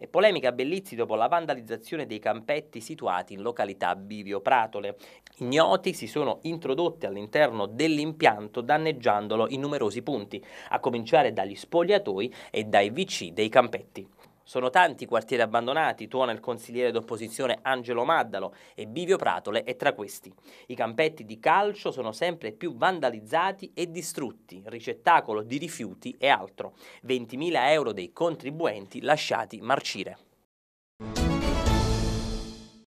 E polemica Bellizzi dopo la vandalizzazione dei campetti situati in località Bivio Pratole. Ignoti si sono introdotti all'interno dell'impianto danneggiandolo in numerosi punti, a cominciare dagli spogliatoi e dai VC dei campetti. Sono tanti i quartieri abbandonati, tuona il consigliere d'opposizione Angelo Maddalo e Bivio Pratole è tra questi. I campetti di calcio sono sempre più vandalizzati e distrutti, ricettacolo di rifiuti e altro. 20.000 euro dei contribuenti lasciati marcire.